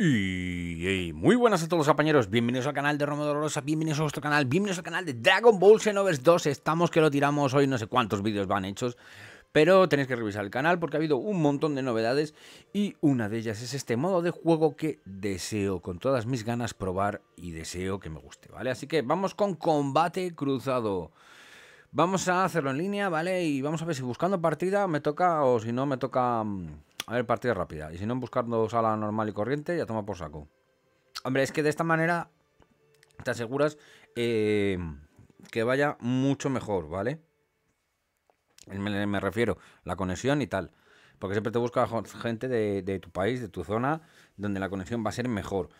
Y muy buenas a todos los compañeros, bienvenidos al canal de Romo Dolorosa, bienvenidos a vuestro canal, bienvenidos al canal de Dragon Ball Xenoverse 2, estamos que lo tiramos hoy, no sé cuántos vídeos van hechos, pero tenéis que revisar el canal porque ha habido un montón de novedades y una de ellas es este modo de juego que deseo con todas mis ganas probar y deseo que me guste, ¿vale? Así que vamos con combate cruzado. Vamos a hacerlo en línea, ¿vale? Y vamos a ver si buscando partida me toca o si no me toca... Mm, a ver, partida rápida. Y si no, buscando sala normal y corriente, ya toma por saco. Hombre, es que de esta manera te aseguras eh, que vaya mucho mejor, ¿vale? Me, refiero, la conexión y tal. Porque siempre te busca gente de, tu país, de tu zona, donde la conexión va a ser mejor.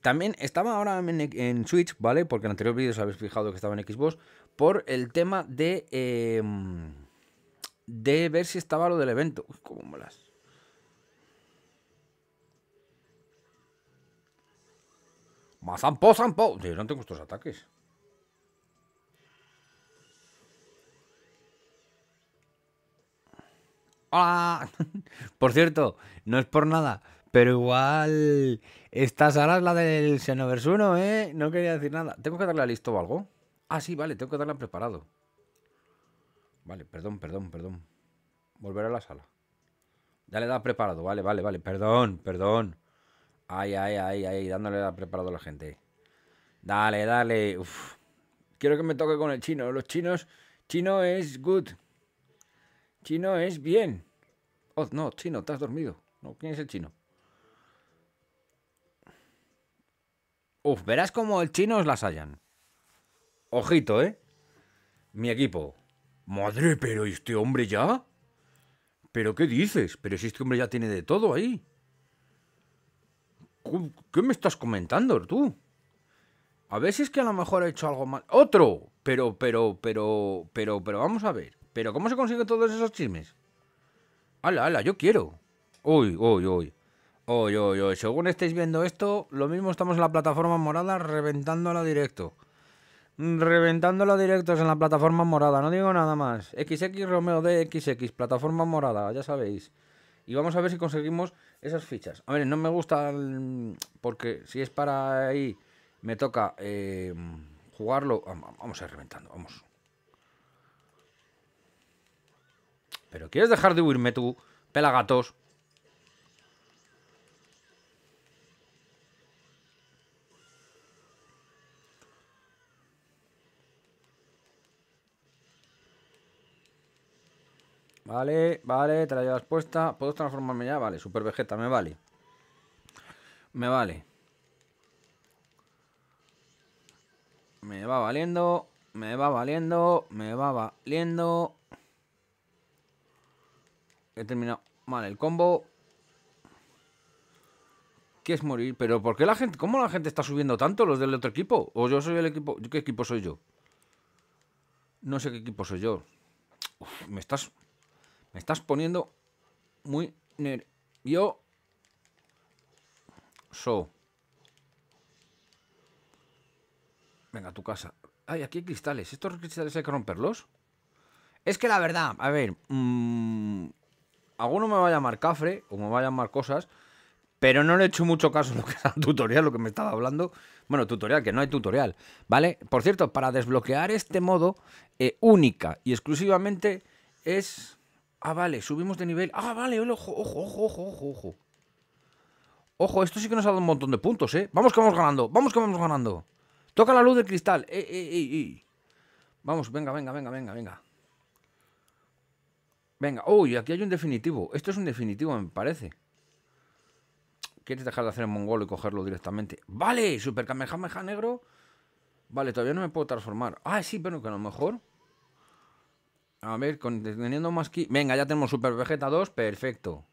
También estaba ahora en, Switch, ¿vale? Porque en anteriores vídeos habéis fijado que estaba en Xbox. Por el tema de. Em, de ver si estaba lo del evento. cómo molas. Mazampo, zampo. Yo no tengo estos ataques. ¡Hola! Ah, por cierto, no es por nada, pero igual esta sala es la del Xenoverse 1, ¿eh? No quería decir nada. ¿Tengo que darle a listo o algo? Ah, sí, vale, tengo que darle a preparado. Vale, perdón, perdón, perdón. Volver a la sala. Ya le da preparado, vale, vale, vale. Perdón, perdón. Ay, ay, ay, ay, dándole la preparado a la gente. Dale, dale. Quiero que me toque con el chino. Los chinos. Chino es good. Chino es bien. Oh, no, chino, te has dormido. No, ¿quién es el chino? Uf, verás cómo el chino os las hallan. Ojito, ¿eh? Mi equipo. Madre, pero este hombre ya. ¿Pero qué dices? Pero si este hombre ya tiene de todo ahí. ¿Qué me estás comentando tú? A ver si es que a lo mejor he hecho algo mal. ¡Otro! Pero, pero, pero, pero, pero vamos a ver. ¿Pero cómo se consiguen todos esos chismes? ¡Hala, hala! Yo quiero. Uy, uy, uy. Uy, uy, uy. Según estáis viendo esto, lo mismo estamos en la plataforma morada reventándola directo. Mm, reventándola es en la plataforma morada. No digo nada más. XX Romeo DXX, plataforma morada, ya sabéis. Y vamos a ver si conseguimos esas fichas. A ver, no me gusta mm, porque si es para ahí, me toca eh, jugarlo. Vamos a ir reventando, vamos. Pero ¿quieres dejar de huirme tú, pelagatos? Vale, vale, te la llevas puesta. ¿Puedo transformarme ya? Vale, super vegeta, me vale. Me vale. Me va valiendo, me va valiendo, me va valiendo. He terminado Vale, el combo. ¿Qué es morir? Pero ¿por qué la gente, cómo la gente está subiendo tanto los del otro equipo? ¿O yo soy el equipo? ¿Qué equipo soy yo? No sé qué equipo soy yo. me estás... Me estás poniendo muy nervioso. Venga, a tu casa. Ay, aquí hay cristales. ¿Estos cristales hay que romperlos? Es que la verdad, a ver... Mm, alguno me va a llamar cafre o me va a llamar cosas... Pero no le he hecho mucho caso lo que era tutorial, lo que me estaba hablando. Bueno, tutorial, que no hay tutorial, ¿vale? Por cierto, para desbloquear este modo, eh, única y exclusivamente es Ah, vale, subimos de nivel. Ah, vale, ojo, ojo, ojo, ojo, ojo. Ojo, esto sí que nos ha dado un montón de puntos, ¿eh? Vamos que vamos ganando, vamos que vamos ganando. Toca la luz del cristal. Vamos, venga, venga, venga, venga, venga. Venga, uy, aquí hay un definitivo. Esto es un definitivo, me parece. ¿Quieres dejar de hacer el mongolo y cogerlo directamente? Vale, Super Kamehameha negro. Vale, todavía no me puedo transformar. Ah, sí, pero que a lo mejor... A ver, teniendo más que, Venga, ya tenemos Super Vegeta 2, perfecto.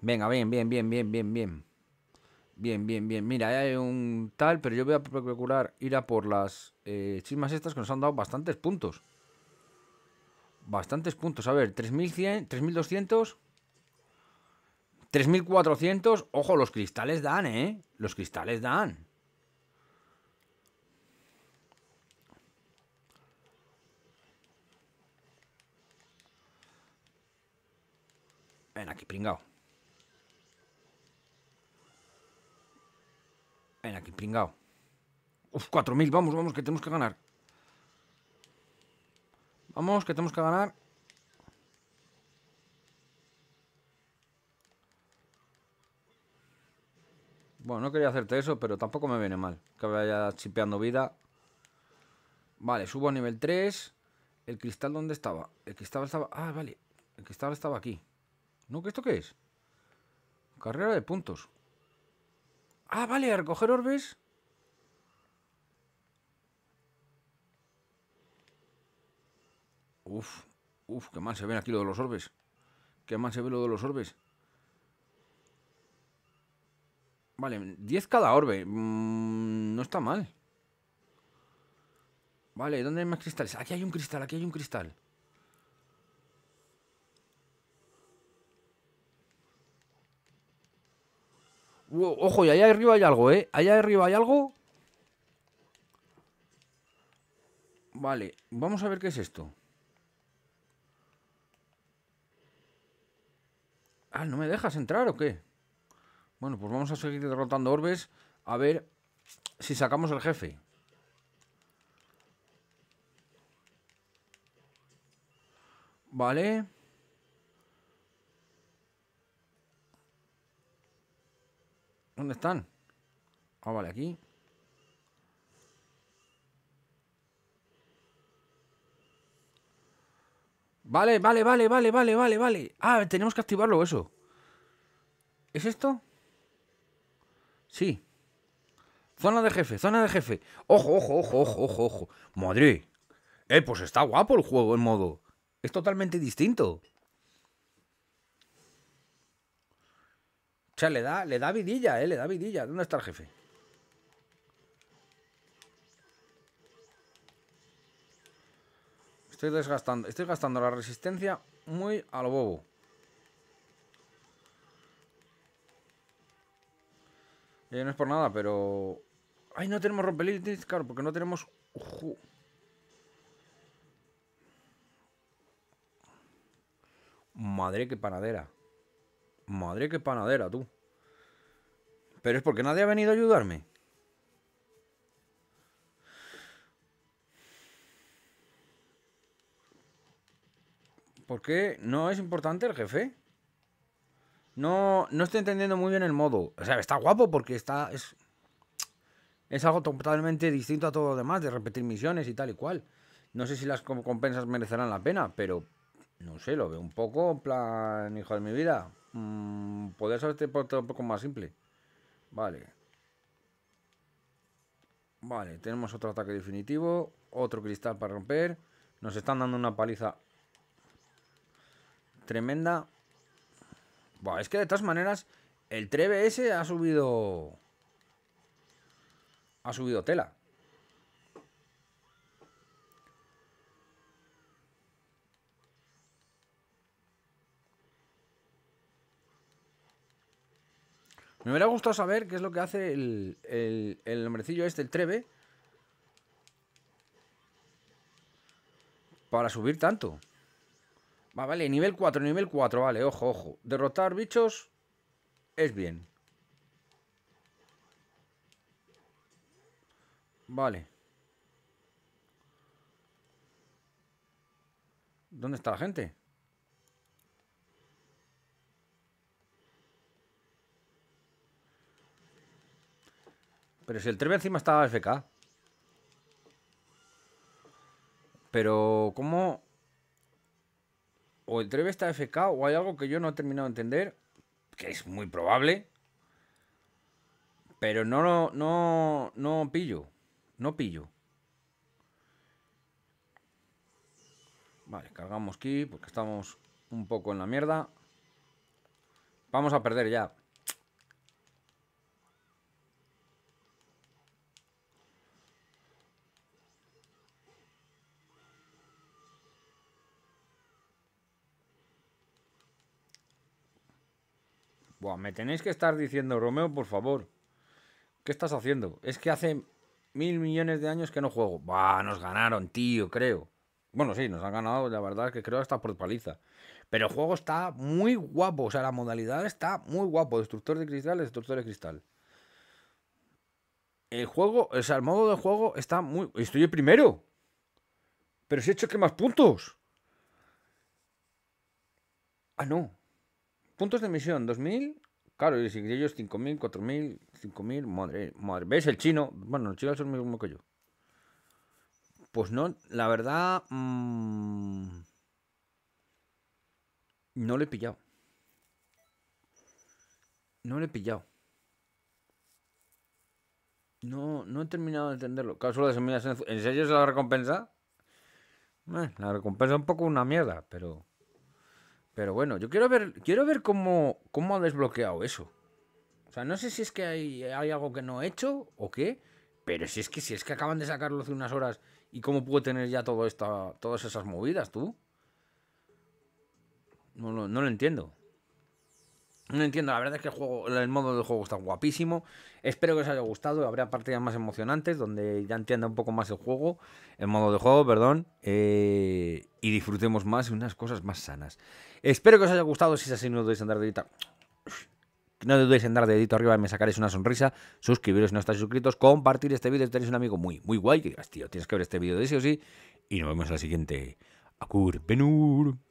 Venga, bien, bien, bien, bien, bien, bien. Bien, bien, bien. Mira, hay un tal, pero yo voy a procurar ir a por las eh, chismas estas que nos han dado bastantes puntos. Bastantes puntos. A ver, 3200, 3400. Ojo, los cristales dan, ¿eh? Los cristales dan. Ven aquí, pringao. Ven aquí, pringao. Uf, 4.000, vamos, vamos, que tenemos que ganar. Vamos, que tenemos que ganar. Bueno, no quería hacerte eso, pero tampoco me viene mal que vaya chipeando vida. Vale, subo a nivel 3. ¿El cristal dónde estaba? El cristal estaba... Ah, vale. El cristal estaba aquí. ¿No? ¿Esto qué es? Carrera de puntos. Ah, vale, a recoger orbes. Uf, uf, qué mal se ven aquí lo de los orbes. Qué mal se ven lo de los orbes. Vale, 10 cada orbe. Mm, no está mal. Vale, ¿dónde hay más cristales? Aquí hay un cristal, aquí hay un cristal. Ojo, y allá arriba hay algo, ¿eh? Allá arriba hay algo. Vale, vamos a ver qué es esto. Ah, ¿no me dejas entrar o qué? Bueno, pues vamos a seguir derrotando orbes a ver si sacamos el jefe. Vale. ¿Dónde están? Ah, vale, aquí. Vale, vale, vale, vale, vale, vale, vale. Ah, tenemos que activarlo eso. ¿Es esto? Sí. Zona de jefe, zona de jefe. Ojo, ojo, ojo, ojo, ojo, ojo. Madre. Eh, pues está guapo el juego, en modo. Es totalmente distinto. O sea, le da, le da vidilla, ¿eh? Le da vidilla. ¿Dónde está el jefe? Estoy desgastando, estoy gastando la resistencia muy a lo bobo. Eh, no es por nada, pero... ¡Ay, no tenemos rompelitis! Claro, porque no tenemos... Madre, que panadera. Madre que panadera, tú. Pero es porque nadie ha venido a ayudarme. ¿Por qué no es importante el jefe? No, no estoy entendiendo muy bien el modo. O sea, está guapo porque está. Es, es algo totalmente distinto a todo lo demás, de repetir misiones y tal y cual. No sé si las compensas merecerán la pena, pero no sé, lo veo un poco en plan, hijo de mi vida. Mm, podría Podrías este un poco más simple. Vale. Vale, tenemos otro ataque definitivo. Otro cristal para romper. Nos están dando una paliza tremenda. es que de todas maneras, el 3BS ha subido... Ha subido tela. Me hubiera gustado saber qué es lo que hace el, el, el hombrecillo este, el Treve. Para subir tanto. Va, vale, nivel 4, nivel 4, vale, ojo, ojo. Derrotar bichos es bien. Vale. ¿Dónde está la gente? Pero si el Treve encima estaba FK. Pero, ¿cómo? O el Treve está FK o hay algo que yo no he terminado de entender, que es muy probable. Pero no, no, no, no pillo. No pillo. Vale, cargamos aquí porque estamos un poco en la mierda. Vamos a perder ya. me tenéis que estar diciendo, Romeo, por favor. ¿Qué estás haciendo? Es que hace mil millones de años que no juego. Va, nos ganaron, tío, creo. Bueno, sí, nos han ganado, la verdad es que creo hasta por paliza. Pero el juego está muy guapo, o sea, la modalidad está muy guapo. Destructor de cristal, destructor de cristal. El juego, o sea, el modo de juego está muy... Estoy el primero. Pero si he hecho que más puntos. Ah, no. Puntos de emisión, 2000. Claro, y si ellos 5000, 4000, 5000, madre, madre. ¿Ves el chino? Bueno, el chino es el mismo que yo. Pues no, la verdad. Mm, no le he pillado. No lo he pillado. No, no he terminado de entenderlo. Caso en, serio es la recompensa? Eh, la recompensa es un poco una mierda, pero. Pero bueno, yo quiero ver, quiero ver cómo, cómo ha desbloqueado eso. O sea, no sé si es que hay, algo que no he hecho o qué, pero si es que si es que acaban de sacarlo hace unas horas y cómo puedo tener ya todo esta, todas esas movidas, tú. no, no lo entiendo. No entiendo, la verdad es que el, juego, el modo de juego está guapísimo. Espero que os haya gustado. Habrá partidas más emocionantes donde ya entienda un poco más el juego, el modo de juego, perdón, eh, y disfrutemos más y unas cosas más sanas. Espero que os haya gustado. Si es así, no dudéis en dar dedito. No dudéis en dar dedito arriba y me sacaréis una sonrisa. Suscribiros si no estáis suscritos. Compartir este vídeo si tenéis un amigo muy, muy guay. Que digas, tío, tienes que ver este vídeo de sí o sí. Y nos vemos en la siguiente. Akur Benur.